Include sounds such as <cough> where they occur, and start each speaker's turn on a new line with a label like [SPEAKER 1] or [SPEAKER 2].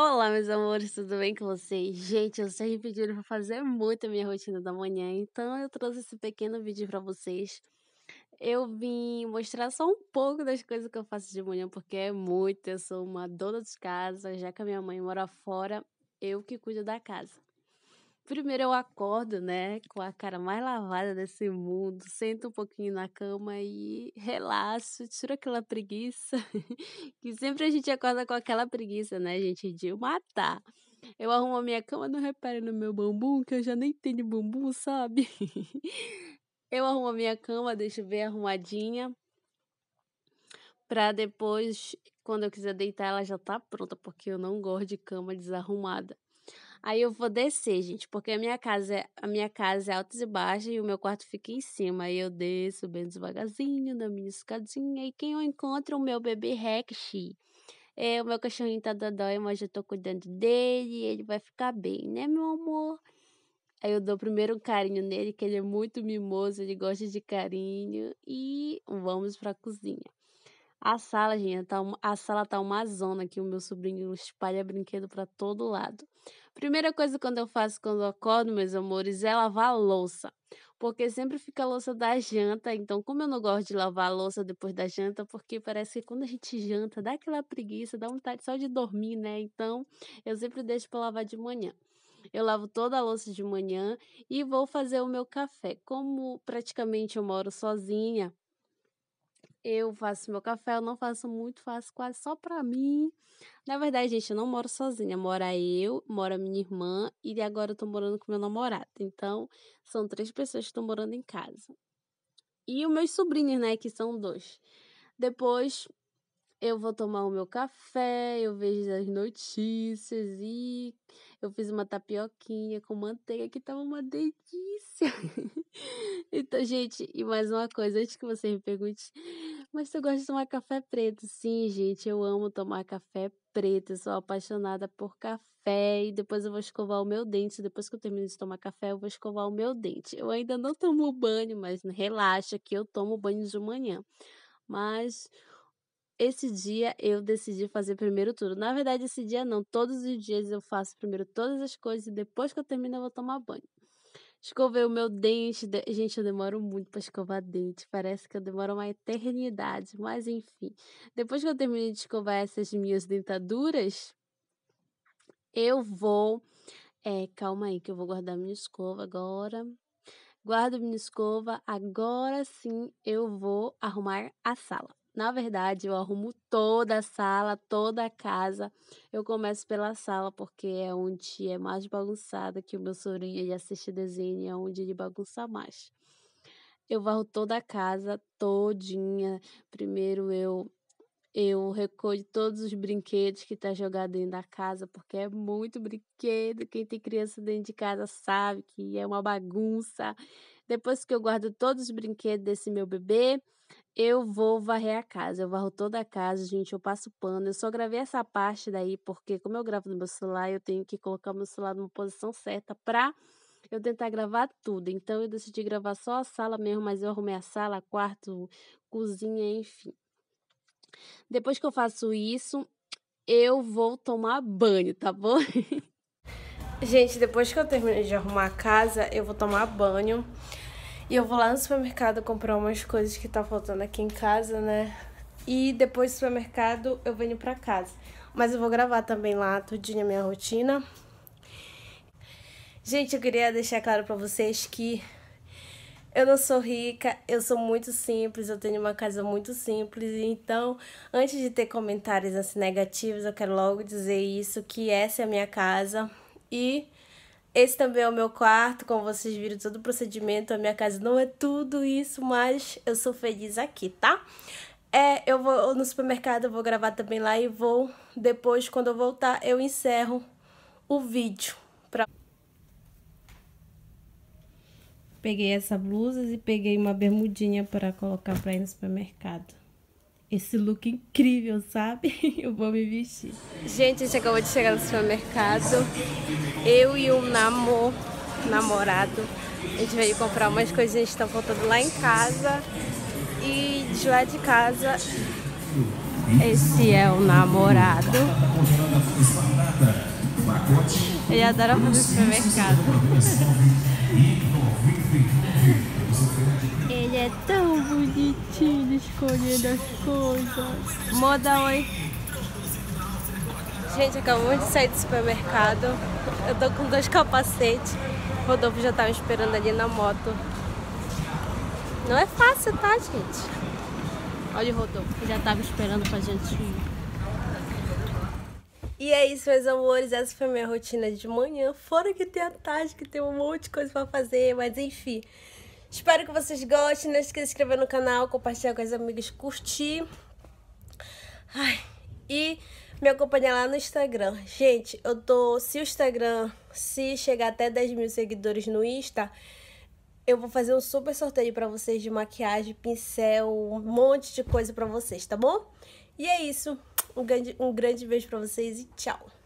[SPEAKER 1] Olá, meus amores, tudo bem com vocês? Gente, eu sempre pediram para fazer muito a minha rotina da manhã, então eu trouxe esse pequeno vídeo para vocês. Eu vim mostrar só um pouco das coisas que eu faço de manhã, porque é muito, eu sou uma dona de casa, já que a minha mãe mora fora, eu que cuido da casa. Primeiro eu acordo, né, com a cara mais lavada desse mundo, sento um pouquinho na cama e relaxo, tiro aquela preguiça, <laughs> que sempre a gente acorda com aquela preguiça, né, gente, de matar. Eu arrumo a minha cama, não repare no meu bambu, que eu já nem tenho bambu, sabe? <laughs> eu arrumo a minha cama, deixo bem arrumadinha, pra depois, quando eu quiser deitar, ela já tá pronta, porque eu não gosto de cama desarrumada. Aí eu vou descer, gente, porque a minha casa é, a minha casa é altas e baixas e o meu quarto fica em cima. Aí eu desço bem devagarzinho na minha escadinha e quem eu encontro é o meu bebê Rexy. É, o meu cachorrinho tá dodói, mas eu tô cuidando dele, ele vai ficar bem, né, meu amor? Aí eu dou primeiro um carinho nele, que ele é muito mimoso, ele gosta de carinho. E vamos pra cozinha. A sala, gente, tá a sala tá uma zona que o meu sobrinho espalha brinquedo para todo lado. Primeira coisa quando eu faço quando eu acordo, meus amores, é lavar a louça. Porque sempre fica a louça da janta, então como eu não gosto de lavar a louça depois da janta, porque parece que quando a gente janta, dá aquela preguiça, dá vontade só de dormir, né? Então, eu sempre deixo pra lavar de manhã. Eu lavo toda a louça de manhã e vou fazer o meu café. Como praticamente eu moro sozinha, eu faço meu café, eu não faço muito, faço quase só pra mim. Na verdade, gente, eu não moro sozinha. Mora eu, mora minha irmã e agora eu tô morando com meu namorado. Então, são três pessoas que estão morando em casa. E os meus sobrinhos, né, que são dois. Depois, eu vou tomar o meu café, eu vejo as notícias e eu fiz uma tapioquinha com manteiga que tava uma delícia. <laughs> então, gente, e mais uma coisa, antes que você me pergunte, mas eu gosto de tomar café preto? Sim, gente, eu amo tomar café preto, eu sou apaixonada por café e depois eu vou escovar o meu dente, depois que eu termino de tomar café, eu vou escovar o meu dente. Eu ainda não tomo banho, mas relaxa que eu tomo banho de manhã. Mas esse dia eu decidi fazer primeiro tudo. Na verdade, esse dia não. Todos os dias eu faço primeiro todas as coisas e depois que eu termino eu vou tomar banho. Escovei o meu dente. De... Gente, eu demoro muito para escovar dente. Parece que eu demoro uma eternidade. Mas enfim. Depois que eu terminei de escovar essas minhas dentaduras, eu vou. É, calma aí, que eu vou guardar minha escova agora. Guardo minha escova. Agora sim eu vou arrumar a sala. Na verdade, eu arrumo toda a sala, toda a casa. Eu começo pela sala porque é onde é mais bagunçada que o meu sobrinho ele assiste desenho, é onde ele bagunça mais. Eu varro toda a casa todinha. Primeiro eu eu recolho todos os brinquedos que tá jogado dentro da casa, porque é muito brinquedo. Quem tem criança dentro de casa sabe que é uma bagunça. Depois que eu guardo todos os brinquedos desse meu bebê, eu vou varrer a casa, eu varro toda a casa, gente, eu passo pano. Eu só gravei essa parte daí porque como eu gravo no meu celular, eu tenho que colocar meu celular numa posição certa pra eu tentar gravar tudo. Então eu decidi gravar só a sala mesmo, mas eu arrumei a sala, quarto, cozinha, enfim. Depois que eu faço isso, eu vou tomar banho, tá bom? <laughs> gente, depois que eu terminei de arrumar a casa, eu vou tomar banho. E eu vou lá no supermercado comprar umas coisas que tá faltando aqui em casa, né? E depois do supermercado eu venho pra casa. Mas eu vou gravar também lá tudinho a minha rotina. Gente, eu queria deixar claro pra vocês que eu não sou rica, eu sou muito simples, eu tenho uma casa muito simples, então antes de ter comentários assim negativos, eu quero logo dizer isso que essa é a minha casa e esse também é o meu quarto, como vocês viram, todo o procedimento. A minha casa não é tudo isso, mas eu sou feliz aqui, tá? É, eu vou no supermercado, eu vou gravar também lá e vou. Depois, quando eu voltar, eu encerro o vídeo. Pra... Peguei essa blusa e peguei uma bermudinha para colocar para ir no supermercado esse look incrível, sabe? <laughs> Eu vou me vestir. Gente, a gente acabou de chegar no supermercado. Eu e um namor, namorado. A gente veio comprar umas coisinhas que estão faltando lá em casa. E de lá de casa, esse é o namorado. Ele adora fazer supermercado. <laughs> Ele é tão bonitinho escolhendo as coisas. Moda oi. Gente, acabamos de sair do supermercado. Eu tô com dois capacetes. O Rodolfo já tava esperando ali na moto. Não é fácil, tá, gente? Olha o Rodolfo, já tava esperando pra gente ir. E é isso, meus amores. Essa foi minha rotina de manhã. Fora que tem a tarde, que tem um monte de coisa pra fazer, mas enfim. Espero que vocês gostem. Não esqueça de se inscrever no canal, compartilhar com as amigas, curtir. Ai, e me acompanhar lá no Instagram. Gente, eu tô. Se o Instagram, se chegar até 10 mil seguidores no Insta, eu vou fazer um super sorteio para vocês de maquiagem, pincel, um monte de coisa para vocês, tá bom? E é isso. Um grande, um grande beijo para vocês e tchau!